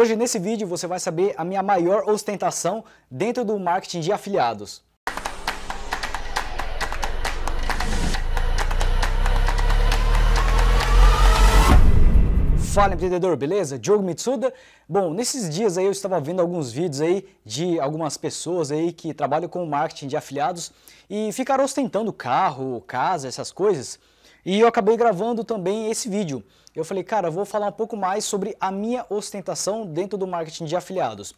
Hoje nesse vídeo você vai saber a minha maior ostentação dentro do marketing de afiliados. Fala empreendedor, beleza? Diogo Mitsuda. Bom, nesses dias aí eu estava vendo alguns vídeos aí de algumas pessoas aí que trabalham com marketing de afiliados e ficaram ostentando carro, casa, essas coisas. E eu acabei gravando também esse vídeo. Eu falei, cara, vou falar um pouco mais sobre a minha ostentação dentro do marketing de afiliados.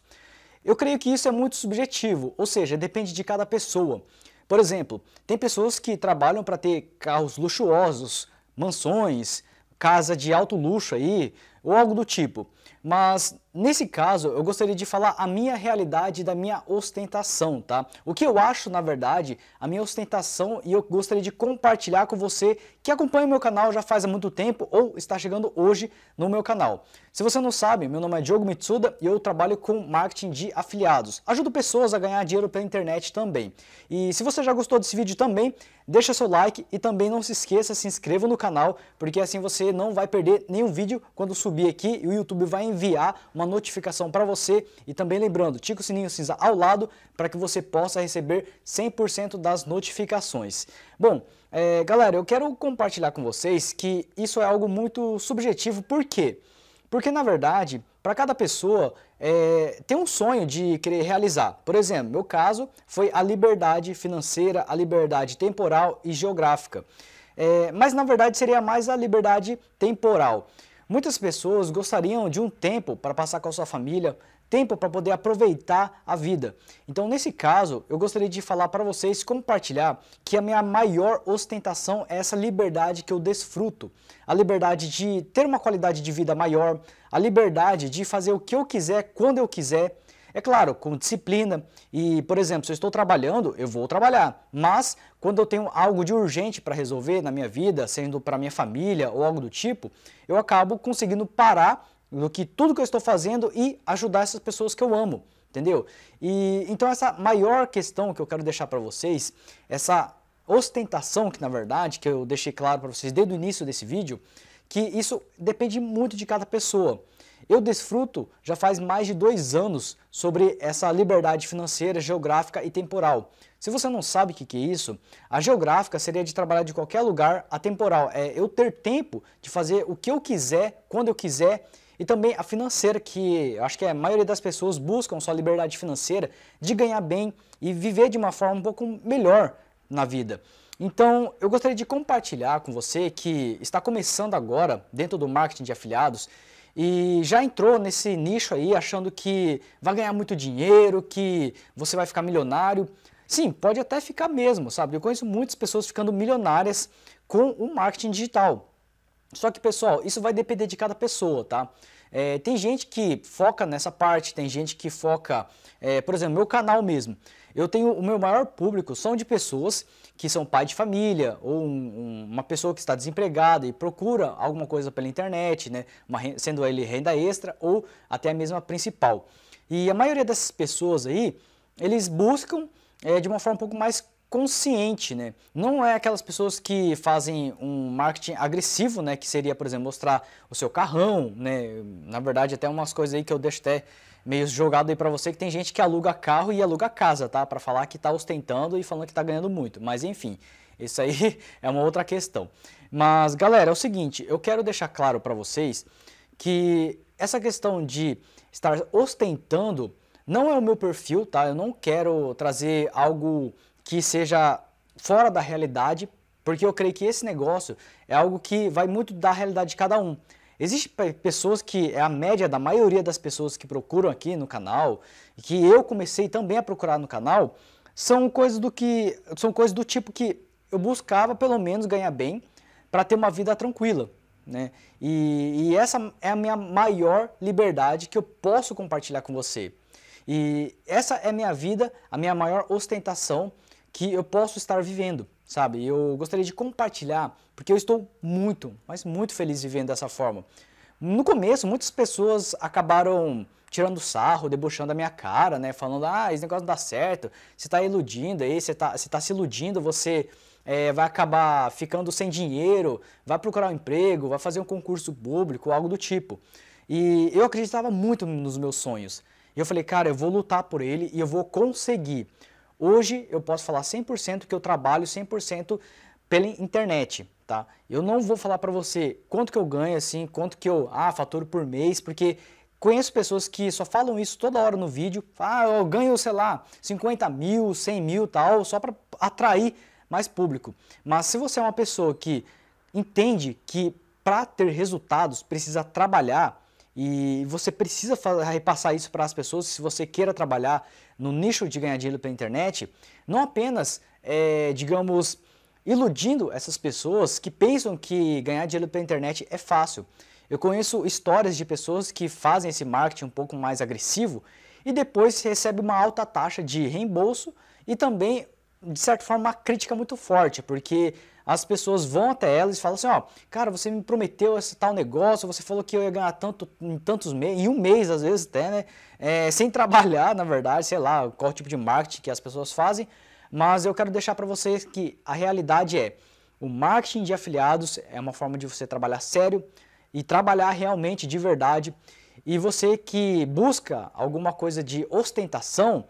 Eu creio que isso é muito subjetivo, ou seja, depende de cada pessoa. Por exemplo, tem pessoas que trabalham para ter carros luxuosos, mansões, casa de alto luxo aí, ou algo do tipo. Mas Nesse caso, eu gostaria de falar a minha realidade da minha ostentação, tá? O que eu acho, na verdade, a minha ostentação e eu gostaria de compartilhar com você que acompanha o meu canal já faz há muito tempo ou está chegando hoje no meu canal. Se você não sabe, meu nome é Diogo Mitsuda e eu trabalho com marketing de afiliados. Ajudo pessoas a ganhar dinheiro pela internet também. E se você já gostou desse vídeo também, deixa seu like e também não se esqueça, se inscreva no canal, porque assim você não vai perder nenhum vídeo quando subir aqui e o YouTube vai enviar uma uma notificação para você e também lembrando, tica o sininho cinza ao lado para que você possa receber 100% das notificações. Bom, é, galera, eu quero compartilhar com vocês que isso é algo muito subjetivo, por quê? Porque na verdade, para cada pessoa, é, tem um sonho de querer realizar. Por exemplo, meu caso foi a liberdade financeira, a liberdade temporal e geográfica. É, mas na verdade seria mais a liberdade temporal. Muitas pessoas gostariam de um tempo para passar com a sua família, tempo para poder aproveitar a vida. Então, nesse caso, eu gostaria de falar para vocês, compartilhar, que a minha maior ostentação é essa liberdade que eu desfruto. A liberdade de ter uma qualidade de vida maior, a liberdade de fazer o que eu quiser, quando eu quiser, é claro, com disciplina e, por exemplo, se eu estou trabalhando, eu vou trabalhar, mas quando eu tenho algo de urgente para resolver na minha vida, sendo para minha família ou algo do tipo, eu acabo conseguindo parar do que tudo que eu estou fazendo e ajudar essas pessoas que eu amo, entendeu? E então essa maior questão que eu quero deixar para vocês, essa ostentação que na verdade que eu deixei claro para vocês desde o início desse vídeo, que isso depende muito de cada pessoa. Eu desfruto já faz mais de dois anos sobre essa liberdade financeira, geográfica e temporal. Se você não sabe o que, é isso, a geográfica seria de trabalhar de qualquer lugar, a temporal é eu ter tempo de fazer o que eu quiser, quando eu quiser, e também a financeira, que acho que a maioria das pessoas buscam sua liberdade financeira de ganhar bem e viver de uma forma um pouco melhor na vida. Então, eu gostaria de compartilhar com você que está começando agora dentro do marketing de afiliados e já entrou nesse nicho aí achando que vai ganhar muito dinheiro, que você vai ficar milionário. Sim, pode até ficar mesmo, sabe? Eu conheço muitas pessoas ficando milionárias com o marketing digital. Só que, pessoal, isso vai depender de cada pessoa, tá? É, tem gente que foca nessa parte, tem gente que foca, é, por exemplo, meu canal mesmo. Eu tenho o meu maior público são de pessoas que são pai de família ou um, uma pessoa que está desempregada e procura alguma coisa pela internet, né, uma, sendo ele renda extra ou até mesmo a principal. E a maioria dessas pessoas aí, eles buscam é, de uma forma um pouco mais consciente, né? Não é aquelas pessoas que fazem um marketing agressivo, né? Que seria, por exemplo, mostrar o seu carrão, né? Na verdade, até umas coisas aí que eu deixo até meio jogado aí para você que tem gente que aluga carro e aluga casa, tá? Para falar que tá ostentando e falando que tá ganhando muito. Mas enfim, isso aí é uma outra questão. Mas galera, é o seguinte, eu quero deixar claro para vocês que essa questão de estar ostentando não é o meu perfil, tá? Eu não quero trazer algo que seja fora da realidade, porque eu creio que esse negócio é algo que vai muito da realidade de cada um. Existem pessoas que é a média da maioria das pessoas que procuram aqui no canal, e que eu comecei também a procurar no canal, são coisas do que são coisas do tipo que eu buscava pelo menos ganhar bem para ter uma vida tranquila, né? E, e, essa é a minha maior liberdade que eu posso compartilhar com você. E essa é a minha vida, a minha maior ostentação que eu posso estar vivendo, sabe? Eu gostaria de compartilhar, porque eu estou muito, mas muito feliz vivendo dessa forma. No começo, muitas pessoas acabaram tirando sarro, debochando da minha cara, né? Falando, ah, esse negócio não dá certo, você está iludindo aí, você está tá se iludindo, você é, vai acabar ficando sem dinheiro, vai procurar um emprego, vai fazer um concurso público, algo do tipo. E eu acreditava muito nos meus sonhos. E eu falei, cara, eu vou lutar por ele e eu vou conseguir. Hoje eu posso falar 100% que eu trabalho 100% pela internet, tá? Eu não vou falar para você quanto que eu ganho assim, quanto que eu ah, faturo por mês, porque conheço pessoas que só falam isso toda hora no vídeo, ah, eu ganho, sei lá, 50 mil, 100 mil, tal, só para atrair mais público. Mas se você é uma pessoa que entende que para ter resultados precisa trabalhar, e você precisa repassar isso para as pessoas se você queira trabalhar no nicho de ganhar dinheiro pela internet, não apenas, é, digamos, iludindo essas pessoas que pensam que ganhar dinheiro pela internet é fácil. Eu conheço histórias de pessoas que fazem esse marketing um pouco mais agressivo e depois recebe uma alta taxa de reembolso e também, de certa forma, uma crítica muito forte, porque as pessoas vão até elas e falam assim, ó, cara, você me prometeu esse tal negócio, você falou que eu ia ganhar tanto em tantos meses, em um mês às vezes até, né? É, sem trabalhar, na verdade, sei lá, qual tipo de marketing que as pessoas fazem, mas eu quero deixar para vocês que a realidade é, o marketing de afiliados é uma forma de você trabalhar sério e trabalhar realmente de verdade. E você que busca alguma coisa de ostentação,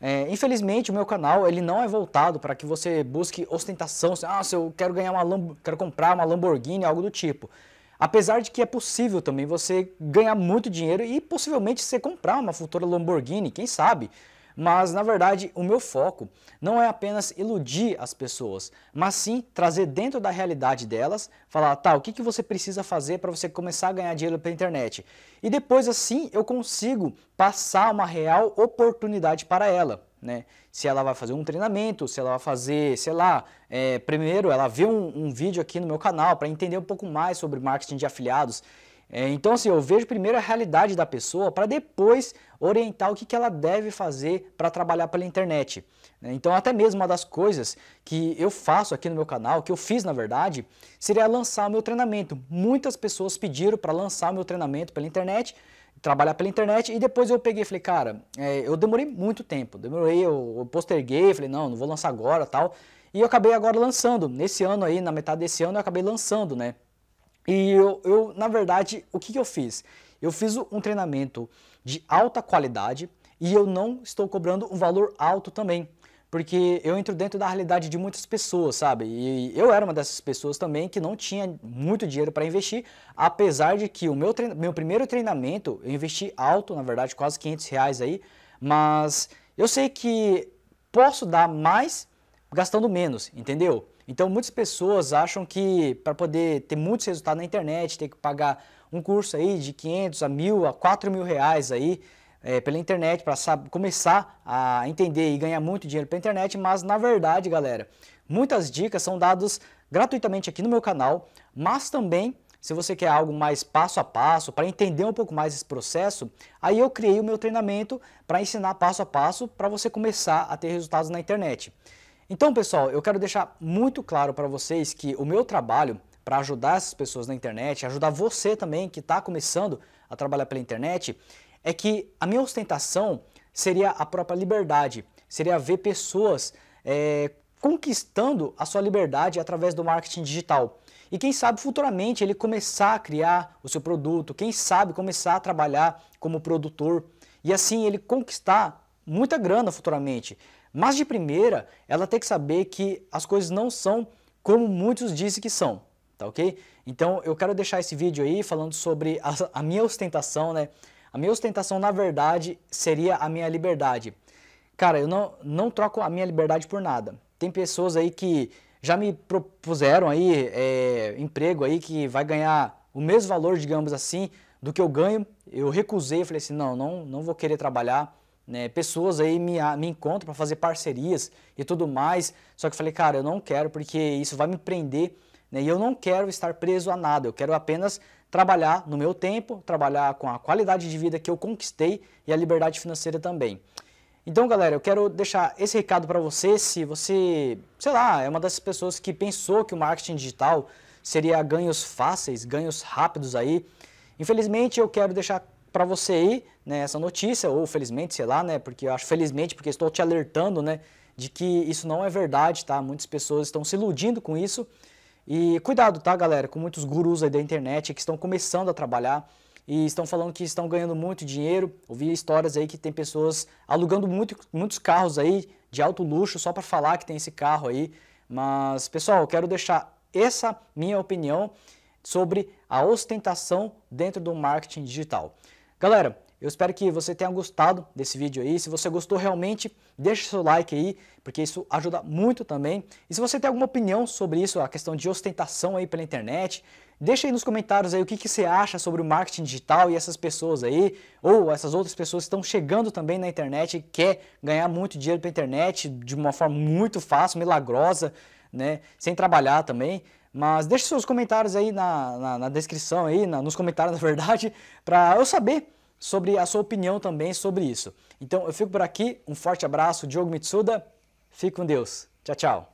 é, infelizmente, o meu canal ele não é voltado para que você busque ostentação, assim, ah, se eu quero ganhar uma quero comprar uma Lamborghini, algo do tipo. Apesar de que é possível também você ganhar muito dinheiro e possivelmente você comprar uma futura Lamborghini, quem sabe? Mas na verdade, o meu foco não é apenas iludir as pessoas, mas sim trazer dentro da realidade delas, falar, tá, o que, que você precisa fazer para você começar a ganhar dinheiro pela internet? E depois assim eu consigo passar uma real oportunidade para ela. Né? Se ela vai fazer um treinamento, se ela vai fazer, sei lá, é, primeiro ela vê um, um vídeo aqui no meu canal para entender um pouco mais sobre marketing de afiliados é, então, assim, eu vejo primeiro a realidade da pessoa para depois orientar o que, que ela deve fazer para trabalhar pela internet. Né? Então, até mesmo uma das coisas que eu faço aqui no meu canal, que eu fiz na verdade, seria lançar o meu treinamento. Muitas pessoas pediram para lançar o meu treinamento pela internet, trabalhar pela internet e depois eu peguei e falei, cara, é, eu demorei muito tempo, demorei, eu, eu, posterguei, falei, não, não vou lançar agora tal. E eu acabei agora lançando, nesse ano aí, na metade desse ano eu acabei lançando, né? E eu, eu, na verdade, o que, que eu fiz? Eu fiz um treinamento de alta qualidade e eu não estou cobrando um valor alto também porque eu entro dentro da realidade de muitas pessoas, sabe? E eu era uma dessas pessoas também que não tinha muito dinheiro para investir, apesar de que o meu, meu primeiro treinamento eu investi alto, na verdade, quase 500 reais aí, mas eu sei que posso dar mais gastando menos, entendeu? Então, muitas pessoas acham que para poder ter muitos resultados na internet, tem que pagar um curso aí de 500 a 1.000 a 4 mil reais aí é, pela internet para começar a entender e ganhar muito dinheiro pela internet, mas na verdade, galera, muitas dicas são dadas gratuitamente aqui no meu canal, mas também se você quer algo mais passo a passo, para entender um pouco mais esse processo, aí eu criei o meu treinamento para ensinar passo a passo para você começar a ter resultados na internet. Então, pessoal, eu quero deixar muito claro para vocês que o meu trabalho para ajudar essas pessoas na internet, ajudar você também que está começando a trabalhar pela internet, é que a minha ostentação seria a própria liberdade, seria ver pessoas é, conquistando a sua liberdade através do marketing digital. E quem sabe futuramente ele começar a criar o seu produto, quem sabe começar a trabalhar como produtor e assim ele conquistar muita grana futuramente. Mas de primeira, ela tem que saber que as coisas não são como muitos dizem que são, tá ok? Então eu quero deixar esse vídeo aí falando sobre a, a minha ostentação, né? A minha ostentação, na verdade, seria a minha liberdade. Cara, eu não, não troco a minha liberdade por nada. Tem pessoas aí que já me propuseram aí é, emprego aí que vai ganhar o mesmo valor, digamos assim, do que eu ganho. Eu recusei, falei assim, não, não, não vou querer trabalhar né, pessoas aí me, me encontram para fazer parcerias e tudo mais. Só que eu falei, cara, eu não quero porque isso vai me prender né, e eu não quero estar preso a nada. Eu quero apenas trabalhar no meu tempo, trabalhar com a qualidade de vida que eu conquistei e a liberdade financeira também. Então, galera, eu quero deixar esse recado para você. Se você, sei lá, é uma dessas pessoas que pensou que o marketing digital seria ganhos fáceis, ganhos rápidos aí, infelizmente eu quero deixar para você ir, né, essa notícia, ou felizmente, sei lá, né, porque eu acho felizmente, porque estou te alertando, né, de que isso não é verdade, tá? Muitas pessoas estão se iludindo com isso. E cuidado, tá, galera, com muitos gurus aí da internet que estão começando a trabalhar e estão falando que estão ganhando muito dinheiro. Ouvi histórias aí que tem pessoas alugando muito, muitos carros aí de alto luxo só para falar que tem esse carro aí. Mas, pessoal, eu quero deixar essa minha opinião sobre a ostentação dentro do marketing digital. Galera, eu espero que você tenha gostado desse vídeo aí. Se você gostou realmente, deixe seu like aí, porque isso ajuda muito também. E se você tem alguma opinião sobre isso, a questão de ostentação aí pela internet, deixa aí nos comentários aí o que, que você acha sobre o marketing digital e essas pessoas aí, ou essas outras pessoas que estão chegando também na internet e quer ganhar muito dinheiro pela internet de uma forma muito fácil, milagrosa, né, sem trabalhar também. Mas deixe seus comentários aí na, na, na descrição aí, na, nos comentários na verdade, para eu saber sobre a sua opinião também sobre isso. Então eu fico por aqui, um forte abraço, Diogo Mitsuda, fique com Deus. Tchau, tchau.